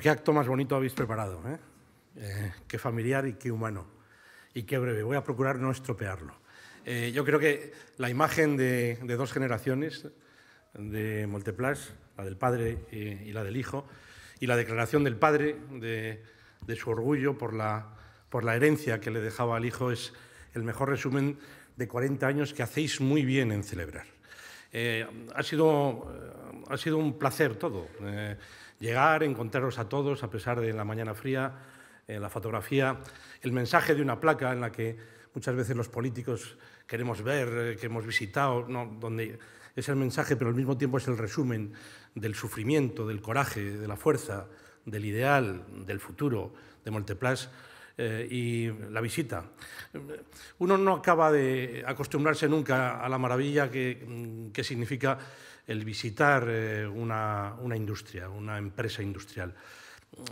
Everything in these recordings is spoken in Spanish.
Qué acto más bonito habéis preparado, ¿eh? ¿eh? qué familiar y qué humano. Y qué breve. Voy a procurar no estropearlo. Eh, yo creo que la imagen de, dos generaciones, de Monteplas, la del padre eh, y, la del hijo, y la declaración del padre de, su orgullo por la, por la herencia que le dejaba al hijo, es el mejor resumen de 40 años que hacéis muy bien en celebrar. Eh, ha, sido, eh, ha sido un placer todo. Eh, llegar, encontraros a todos, a pesar de la mañana fría, la fotografía, el mensaje de una placa en la que muchas veces los políticos queremos ver, que hemos visitado, ¿no? donde es el mensaje, pero al mismo tiempo es el resumen del sufrimiento, del coraje, de la fuerza, del ideal, del futuro de Monteplas eh, y la visita. Uno no acaba de acostumbrarse nunca a la maravilla que, mm, significa el visitar eh, una, una, industria, una empresa industrial.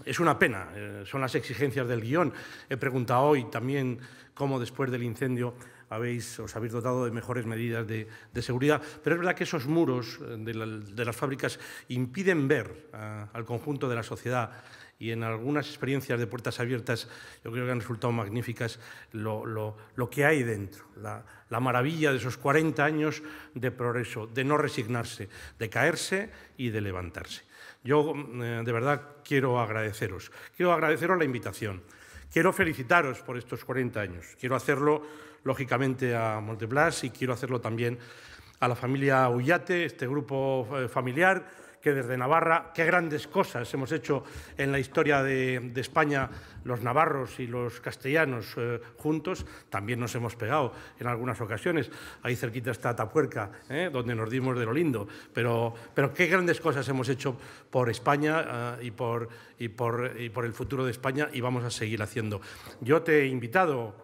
Es una pena, eh, son las exigencias del guión. He preguntado hoy también cómo después del incendio habéis, os habéis dotado de mejores medidas de, de seguridad, pero es verdad que esos muros de, las fábricas impiden ver ah, al conjunto de la sociedad y en algunas experiencias de puertas abiertas yo creo que han resultado magníficas lo, que hay dentro, la, maravilla de esos 40 años de progreso, de no resignarse, de caerse y de levantarse. Yo mm, eh, de verdad quiero agradeceros, quiero agradeceros la invitación, quiero felicitaros por estos 40 años, quiero hacerlo lógicamente a Monteblas y quiero hacerlo también a la familia Ullate, este grupo eh, familiar que desde Navarra, qué grandes cosas hemos hecho en la historia de, España los navarros y los castellanos eh, juntos, también nos hemos pegado en algunas ocasiones. Ahí cerquita está Tapuerca, eh, donde nos dimos de lo lindo, pero, pero qué grandes cosas hemos hecho por España eh, y, por, y, por, por el futuro de España y vamos a seguir haciendo. Yo te he invitado,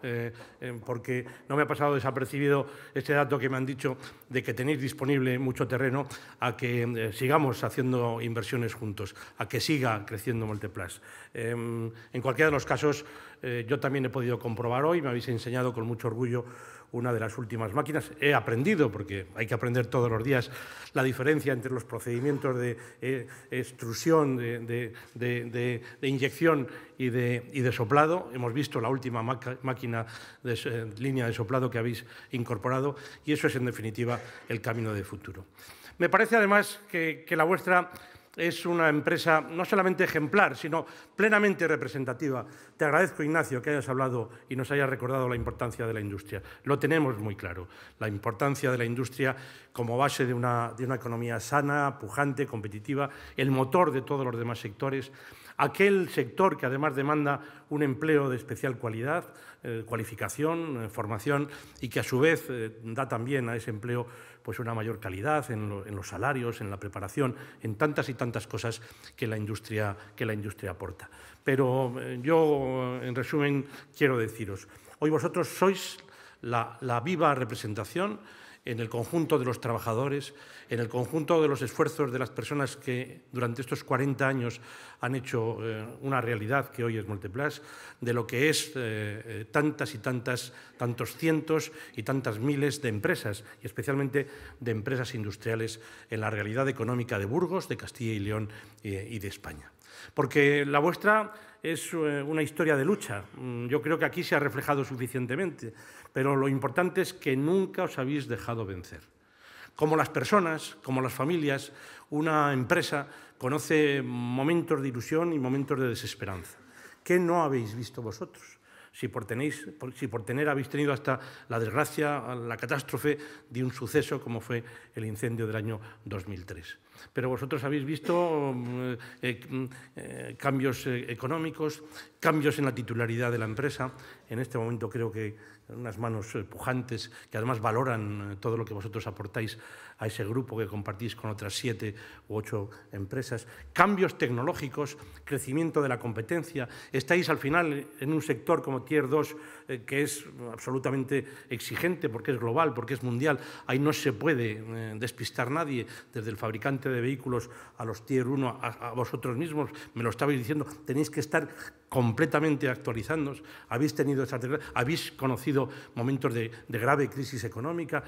porque no me ha pasado desapercibido este dato que me han dicho de que tenéis disponible mucho terreno, a que sigamos haciendo inversiones juntos, a que siga creciendo Multiplas. Em, en cualquiera de los casos, eh, yo también he podido comprobar hoy, me habéis enseñado con mucho orgullo una de las últimas máquinas. He aprendido, porque hay que aprender todos los días, la diferencia entre los procedimientos de eh, extrusión, de, inyección y, de, soplado. Hemos visto la última máquina de eh, línea de soplado que habéis incorporado y eso es, en definitiva, el camino de futuro. Me parece, además, que la vuestra es una empresa no solamente ejemplar, sino plenamente representativa. Te agradezco, Ignacio, que hayas hablado y nos hayas recordado la importancia de la industria. Lo tenemos muy claro, la importancia de la industria como base de una, de una economía sana, pujante, competitiva, el motor de todos los demás sectores aquel sector que además demanda un empleo de especial cualidad, eh, cualificación, eh, formación y que a su vez eh, da también a ese empleo pues una mayor calidad en, los salarios, en la preparación, en tantas y tantas cosas que la industria, que la industria aporta. Pero yo, en resumen, quiero deciros, hoy vosotros sois la viva representación en el conjunto de los trabajadores, en el conjunto de los esfuerzos de las personas que durante estos 40 años han hecho eh, una realidad que hoy es Multiplas, de lo que es eh, eh, tantas y tantas, tantos cientos y tantas miles de empresas, y especialmente de empresas industriales en la realidad económica de Burgos, de Castilla y León y de España. Porque la vuestra es eh, una historia de lucha. Mm, yo creo que aquí se ha reflejado suficientemente, pero lo importante es que nunca os habéis dejado vencer. Como las personas, como las familias, una empresa conoce momentos de ilusión y momentos de desesperanza. ¿Qué no habéis visto vosotros? Si por, tener habéis tenido hasta la desgracia, la catástrofe de un suceso como fue el incendio del año 2003 pero vosotros habéis visto mm, eh, mm, eh, cambios eh, económicos, cambios en la titularidad de la empresa. En este momento creo que unas manos pujantes que además valoran todo lo que vosotros aportáis a ese grupo que compartís con otras siete u ocho empresas. Cambios tecnológicos, crecimiento de la competencia. Estáis al final en un sector como Tier 2 que es absolutamente exigente porque es global, porque es mundial. Ahí no se puede despistar nadie, desde el fabricante de vehículos a los Tier 1, a, vosotros mismos, me lo estabais diciendo, tenéis que estar completamente actualizándoos, habéis tenido habéis conocido momentos de, grave crisis económica,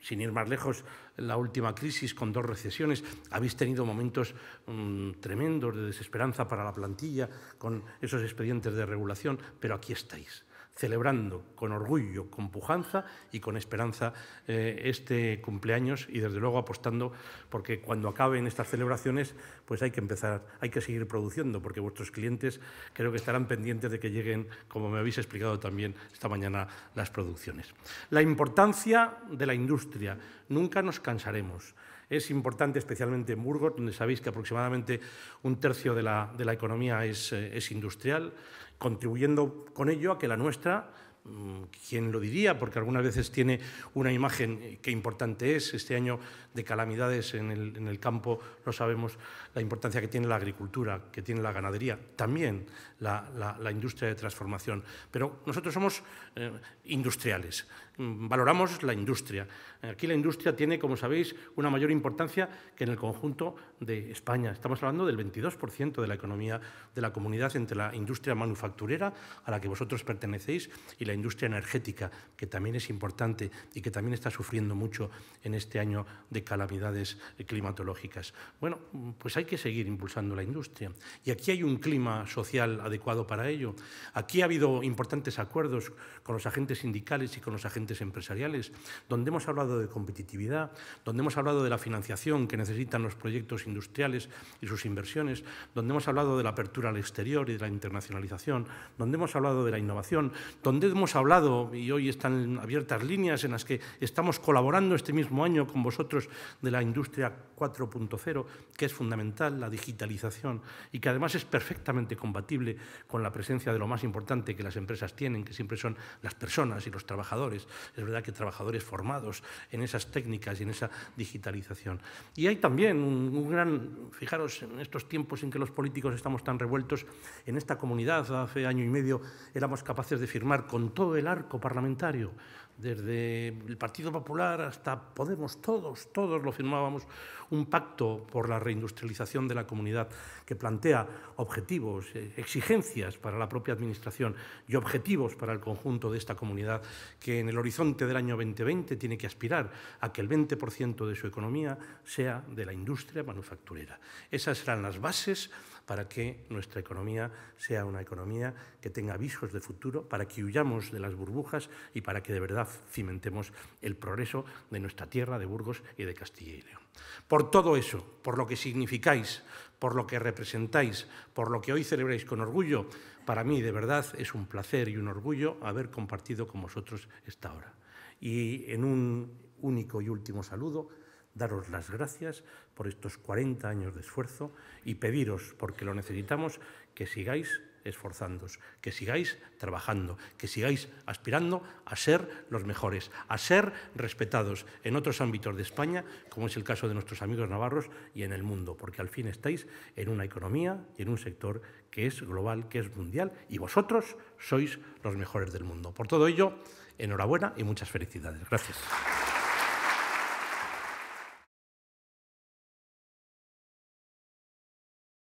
sin ir más lejos, la última crisis con dos recesiones, habéis tenido momentos mm, tremendos de desesperanza para la plantilla con esos expedientes de regulación, pero aquí estáis celebrando con orgullo, con pujanza y con esperanza eh, este cumpleaños y desde luego apostando porque cuando acaben estas celebraciones pues hay que empezar, hay que seguir produciendo porque vuestros clientes creo que estarán pendientes de que lleguen, como me habéis explicado también esta mañana, las producciones. La importancia de la industria, nunca nos cansaremos es importante, especialmente en Burgos, donde sabéis que aproximadamente un tercio de la, economía eh, es industrial, contribuyendo con ello a que la nuestra Mm, ¿Quién lo diría? Porque algunas veces tiene una imagen eh, que importante es. Este año de calamidades en el, campo lo sabemos, la importancia que tiene la agricultura, que tiene la ganadería, también la, industria de transformación. Pero nosotros somos eh, industriales, mm, valoramos la industria. Aquí la industria tiene, como sabéis, una mayor importancia que en el conjunto de España. Estamos hablando del 22% de la economía de la comunidad entre la industria manufacturera a la que vosotros pertenecéis y la industria energética, que también es importante y que también está sufriendo mucho en este año de calamidades eh, climatológicas. Bueno, pues hay que seguir impulsando la industria. Y aquí hay un clima social adecuado para ello. Aquí ha habido importantes acuerdos con los agentes sindicales y con los agentes empresariales, donde hemos hablado de competitividad, donde hemos hablado de la financiación que necesitan los proyectos industriales y sus inversiones, donde hemos hablado de la apertura al exterior y de la internacionalización, donde hemos hablado de la innovación, donde hemos hablado y hoy están abiertas líneas en las que estamos colaborando este mismo año con vosotros de la industria 4.0, que es fundamental, la digitalización, y que además es perfectamente compatible con la presencia de lo más importante que las empresas tienen, que siempre son las personas y los trabajadores. Es verdad que trabajadores formados en esas técnicas y en esa digitalización. Y hay también un, un gran, fijaros, en estos tiempos en que los políticos estamos tan revueltos, en esta comunidad hace año y medio éramos capaces de firmar con todo el arco parlamentario desde el Partido Popular hasta Podemos, todos, todos lo firmábamos, un pacto por la reindustrialización de la comunidad que plantea objetivos, eh, exigencias para la propia Administración y objetivos para el conjunto de esta comunidad que en el horizonte del año 2020 tiene que aspirar a que el 20% de su economía sea de la industria manufacturera. Esas serán las bases para que nuestra economía sea una economía que tenga visos de futuro, para que huyamos de las burbujas y para que de verdad cimentemos el progreso de nuestra tierra, de Burgos y de Castilla y León. Por todo eso, por lo que significáis, por lo que representáis, por lo que hoy celebráis con orgullo, para mí de verdad es un placer y un orgullo haber compartido con vosotros esta hora. Y en un único y último saludo, daros las gracias por estos 40 años de esfuerzo y pediros, porque lo necesitamos, que sigáis esforzándoos, que sigáis trabajando, que sigáis aspirando a ser los mejores, a ser respetados en otros ámbitos de España, como es el caso de nuestros amigos navarros y en el mundo, porque al fin estáis en una economía y en un sector que es global, que es mundial, y vosotros sois los mejores del mundo. Por todo ello, enhorabuena y muchas felicidades. Gracias.